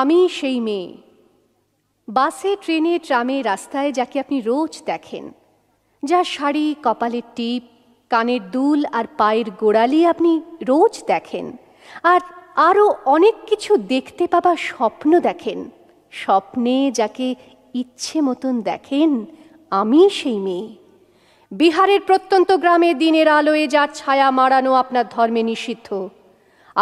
আমি সেই মেয়ে বাসে ট্রেনে ট্রামে রাস্তায় যাকে আপনি রোজ দেখেন যা শাড়ি কপালের টিপ কানের দুল আর পায়ের গোড়ালি আপনি রোজ দেখেন আর আরও অনেক কিছু দেখতে পাবা স্বপ্ন দেখেন স্বপ্নে যাকে ইচ্ছে মতন দেখেন আমি সেই মেয়ে বিহারের প্রত্যন্ত গ্রামে দিনের আলোয় যার ছায়া মারানো আপনার ধর্মে নিষিদ্ধ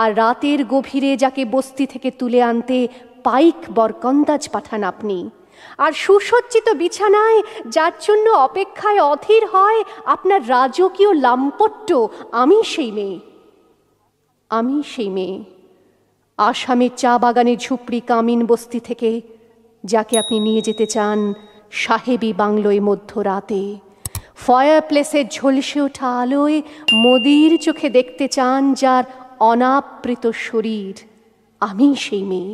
আর রাতের গভীরে যাকে বস্তি থেকে তুলে আনতে পাইক বরকন্দাজ পাঠান আপনি আর সুসজ্জিত বিছানায় যার জন্য অপেক্ষায় অধীর হয় আপনার রাজকীয় লাম্পট্য আমি সেই মেয়ে আমি সেই মেয়ে আসামের চা বাগানে ঝুপড়ি কামিন বস্তি থেকে যাকে আপনি নিয়ে যেতে চান সাহেবি বাংলোয় মধ্যরাতে ফায়ার প্লেসের ঝলসে ওঠা আলোয় মোদির চোখে দেখতে চান যার অনাবৃত শরীর আমি সেই মেয়ে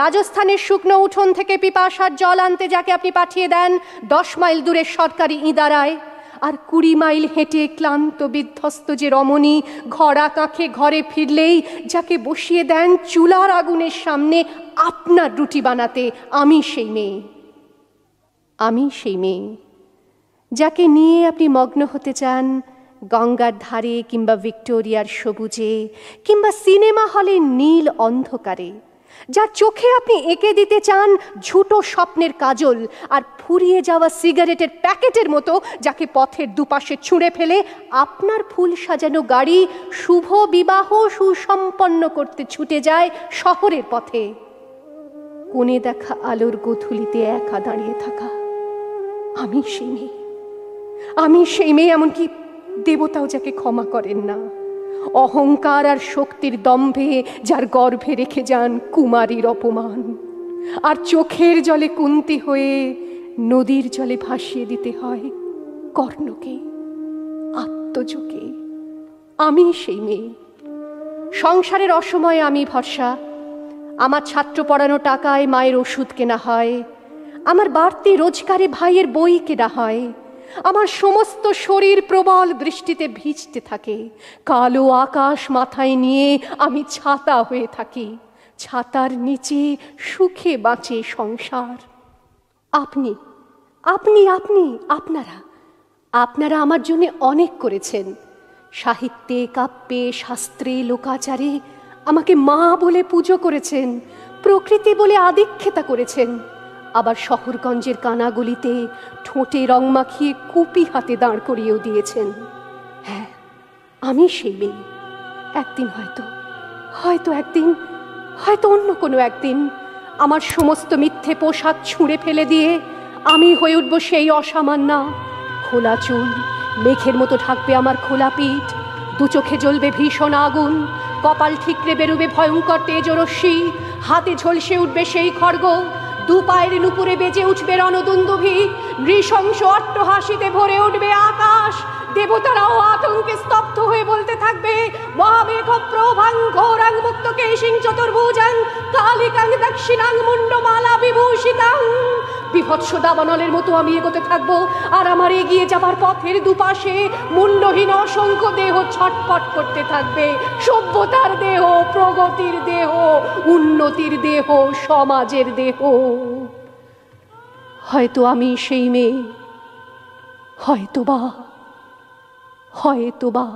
রাজস্থানের শুকনো উঠোন থেকে পিপাসার জল আনতে যাকে আপনি পাঠিয়ে দেন দশ মাইল দূরের সরকারি ইঁদারায় আর কুড়ি মাইল হেঁটে ক্লান্ত বিধ্বস্ত যে রমণী ঘরা কাঁখে ঘরে ফিরলেই যাকে বসিয়ে দেন চুলার আগুনের সামনে আপনার রুটি বানাতে আমি সেই মেয়ে আমি সেই মেয়ে যাকে নিয়ে আপনি মগ্ন হতে চান গঙ্গার ধারে কিংবা ভিক্টোরিয়ার সবুজে কিংবা সিনেমা হলে নীল অন্ধকারে যার চোখে আপনি এঁকে দিতে চান ঝুটো স্বপ্নের কাজল আর ফুরিয়ে যাওয়া সিগারেটের প্যাকেটের মতো যাকে পথের দুপাশে ছুঁড়ে ফেলে আপনার ফুল সাজানো গাড়ি শুভ বিবাহ সুসম্পন্ন করতে ছুটে যায় শহরের পথে কোণে দেখা আলোর গোথুলিতে একা দাঁড়িয়ে থাকা আমি সেই মেয়ে আমি সেই মেয়ে এমনকি দেবতাও যাকে ক্ষমা করেন না অহংকার আর শক্তির দম্ভে যার গর্ভে রেখে যান কুমারীর অপমান আর চোখের জলে কুন্তি হয়ে নদীর জলে ভাসিয়ে দিতে হয় কর্ণকে আত্মযোগে আমি সেই মেয়ে সংসারের অসময়ে আমি ভরসা আমার ছাত্র পড়ানো টাকায় মায়ের ওষুধ কেনা হয় আমার বাড়তি রোজগারে ভাইয়ের বই কেনা হয় আমার সমস্ত শরীর প্রবল বৃষ্টিতে ভিজতে থাকে কালো আকাশ মাথায় নিয়ে আমি ছাতা হয়ে থাকি ছাতার নিচে সুখে বাঁচে সংসার আপনি আপনি আপনি আপনারা আপনারা আমার জন্য অনেক করেছেন সাহিত্যে কাব্যে শাস্ত্রে লোকাচারে আমাকে মা বলে পুজো করেছেন প্রকৃতি বলে আদিক্ষেতা করেছেন আবার শহরগঞ্জের কানাগুলিতে ঠোঁটে রং মাখিয়ে কুপি হাতে দাঁড় করিয়েও দিয়েছেন হ্যাঁ আমি সেই মেয়ে একদিন হয়তো হয়তো একদিন হয়তো অন্য কোনো একদিন আমার সমস্ত মিথ্যে পোশাক ছুঁড়ে ফেলে দিয়ে আমি হয়ে উঠব সেই অসামান্না খোলা চুল মেঘের মতো ঢাকবে আমার খোলা পিঠ দু চোখে জ্বলবে ভীষণ আগুন কপাল ঠিকরে বেরোবে ভয়ঙ্কর তেজরশ্মি হাতে ঝলসে উঠবে সেই খড়গ দু পায়ের নুপুরে বেজে উঠবে রণদুন্দুভি নৃশংস অট্টহাসিতে ভরে উঠবে আকাশ দেবতারাও আতঙ্কে স্তব্ধ হয়ে বলতে থাকবে মহামেঘ প্রভাং ঘোরাং মুক্ত কেশিং চতুর্ভুজাং কালিকাং দক্ষিণাং মুন্ডমালা বিভূষিতাং বিভৎস দাবানলের মতো আমি এগোতে থাকব আর আমার এগিয়ে যাবার পথের দুপাশে মূল্যহীন অসংখ্য দেহ ছটপট করতে থাকবে সভ্যতার দেহ প্রগতির দেহ উন্নতির দেহ সমাজের দেহ হয়তো আমি সেই মেয়ে হয়তো বা হয়তো বা